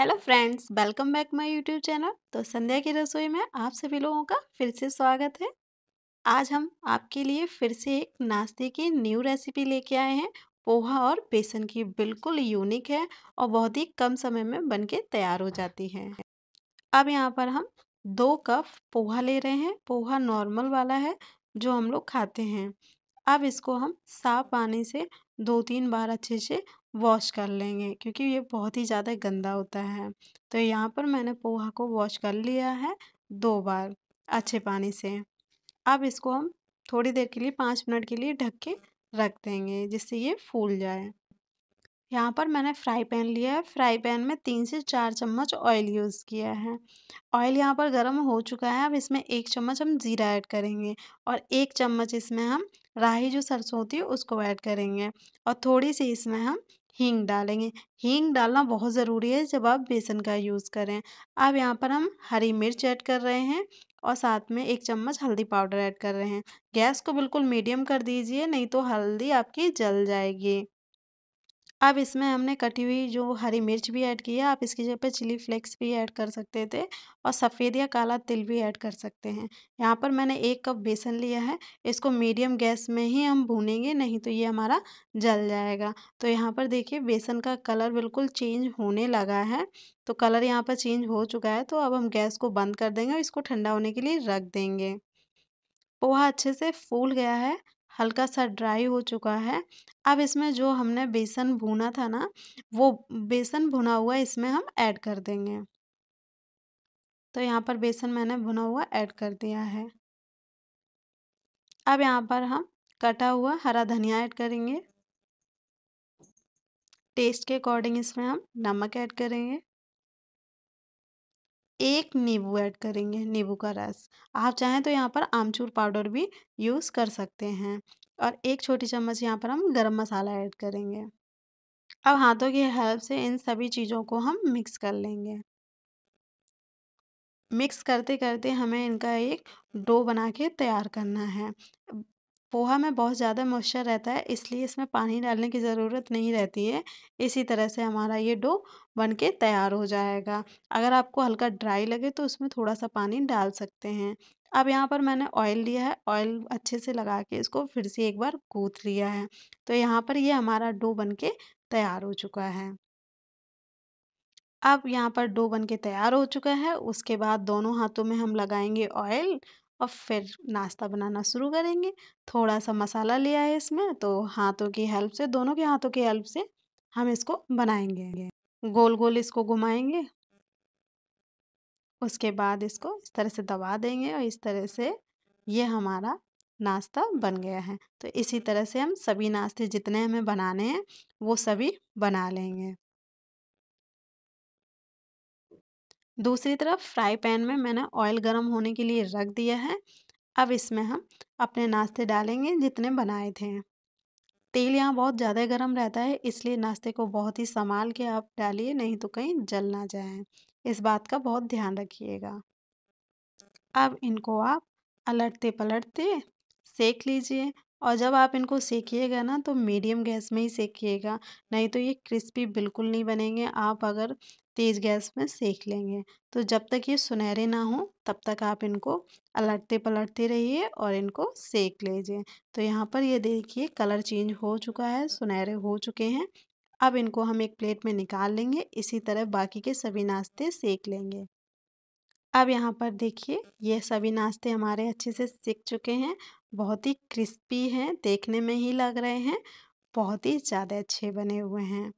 hello friends welcome back my YouTube channel तो संध्या की रसोई में आप सभी लोगों का फिर से स्वागत है आज हम आपके लिए फिर से एक नाश्ते की न्यू रेसिपी लेके आए हैं पोहा और बेसन की बिल्कुल यूनिक है और बहुत ही कम समय में बनके तैयार हो जाती है अब यहाँ पर हम दो कप पोहा ले रहे हैं पोहा नॉर्मल वाला है जो हम लोग खाते हैं अब इसको हम साफ पानी से दो तीन बार अच्छे से वॉश कर लेंगे क्योंकि ये बहुत ही ज़्यादा गंदा होता है तो यहाँ पर मैंने पोहा को वॉश कर लिया है दो बार अच्छे पानी से अब इसको हम थोड़ी देर के लिए पाँच मिनट के लिए ढक के रख देंगे जिससे ये फूल जाए यहाँ पर मैंने फ्राई पैन लिया है फ्राई पैन में तीन से चार चम्मच ऑयल यूज़ किया है ऑयल यहाँ पर गर्म हो चुका है अब इसमें एक चम्मच हम ज़ीरा ऐड करेंगे और एक चम्मच इसमें हम राही जो सरसों होती है उसको ऐड करेंगे और थोड़ी सी इसमें हम हींग डालेंगे हींग डालना बहुत ज़रूरी है जब आप बेसन का यूज़ करें अब यहाँ पर हम हरी मिर्च ऐड कर रहे हैं और साथ में एक चम्मच हल्दी पाउडर ऐड कर रहे हैं गैस को बिल्कुल मीडियम कर दीजिए नहीं तो हल्दी आपकी जल जाएगी अब इसमें हमने कटी हुई जो हरी मिर्च भी ऐड की है आप इसकी जगह पे चिली फ्लेक्स भी ऐड कर सकते थे और सफ़ेद या काला तिल भी ऐड कर सकते हैं यहाँ पर मैंने एक कप बेसन लिया है इसको मीडियम गैस में ही हम भूनेंगे नहीं तो ये हमारा जल जाएगा तो यहाँ पर देखिए बेसन का कलर बिल्कुल चेंज होने लगा है तो कलर यहाँ पर चेंज हो चुका है तो अब हम गैस को बंद कर देंगे और इसको ठंडा होने के लिए रख देंगे पोहा अच्छे से फूल गया है हल्का सा ड्राई हो चुका है अब इसमें जो हमने बेसन भुना था ना वो बेसन भुना हुआ इसमें हम ऐड कर देंगे तो यहाँ पर बेसन मैंने भुना हुआ ऐड कर दिया है अब यहाँ पर हम कटा हुआ हरा धनिया ऐड करेंगे टेस्ट के अकॉर्डिंग इसमें हम नमक ऐड करेंगे एक नींबू ऐड करेंगे नींबू का रस आप चाहें तो यहाँ पर आमचूर पाउडर भी यूज़ कर सकते हैं और एक छोटी चम्मच यहाँ पर हम गरम मसाला ऐड करेंगे अब हाथों की हेल्प से इन सभी चीज़ों को हम मिक्स कर लेंगे मिक्स करते करते हमें इनका एक डो बना के तैयार करना है पोहा में बहुत ज़्यादा मॉइस्चर रहता है इसलिए इसमें पानी डालने की ज़रूरत नहीं रहती है इसी तरह से हमारा ये डो बन के तैयार हो जाएगा अगर आपको हल्का ड्राई लगे तो उसमें थोड़ा सा पानी डाल सकते हैं अब यहाँ पर मैंने ऑयल लिया है ऑयल अच्छे से लगा के इसको फिर से एक बार गूँथ लिया है तो यहाँ पर ये हमारा डो बन के तैयार हो चुका है अब यहाँ पर डो बन के तैयार हो चुका है उसके बाद दोनों हाथों में हम लगाएंगे ऑयल और फिर नाश्ता बनाना शुरू करेंगे थोड़ा सा मसाला लिया है इसमें तो हाथों की हेल्प से दोनों के हाथों की हेल्प से हम इसको बनाएंगे गोल गोल इसको घुमाएंगे उसके बाद इसको इस तरह से दबा देंगे और इस तरह से ये हमारा नाश्ता बन गया है तो इसी तरह से हम सभी नाश्ते जितने हमें बनाने हैं वो सभी बना लेंगे दूसरी तरफ फ्राई पैन में मैंने ऑयल गर्म होने के लिए रख दिया है अब इसमें हम अपने नाश्ते डालेंगे जितने बनाए थे तेल यहाँ बहुत ज़्यादा गर्म रहता है इसलिए नाश्ते को बहुत ही संभाल के आप डालिए नहीं तो कहीं जल ना जाए इस बात का बहुत ध्यान रखिएगा अब इनको आप अलटते पलटते सेक लीजिए और जब आप इनको सेकिएगा ना तो मीडियम गैस में ही सेकिएगा नहीं तो ये क्रिस्पी बिल्कुल नहीं बनेंगे आप अगर तेज़ गैस में सेक लेंगे तो जब तक ये सुनहरे ना हो तब तक आप इनको अलटते पलटते रहिए और इनको सेक लीजिए तो यहाँ पर ये देखिए कलर चेंज हो चुका है सुनहरे हो चुके हैं अब इनको हम एक प्लेट में निकाल लेंगे इसी तरह बाकी के सभी नाश्ते सेक लेंगे अब यहाँ पर देखिए ये सभी नाश्ते हमारे अच्छे से सीख चुके हैं बहुत ही क्रिस्पी हैं देखने में ही लग रहे हैं बहुत ही ज़्यादा अच्छे बने हुए हैं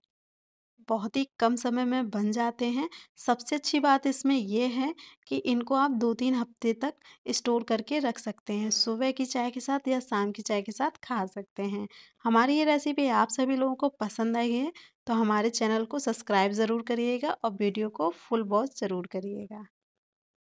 बहुत ही कम समय में बन जाते हैं सबसे अच्छी बात इसमें यह है कि इनको आप दो तीन हफ्ते तक स्टोर करके रख सकते हैं सुबह की चाय के साथ या शाम की चाय के साथ खा सकते हैं हमारी ये रेसिपी आप सभी लोगों को पसंद आई है तो हमारे चैनल को सब्सक्राइब ज़रूर करिएगा और वीडियो को फुल वॉच ज़रूर करिएगा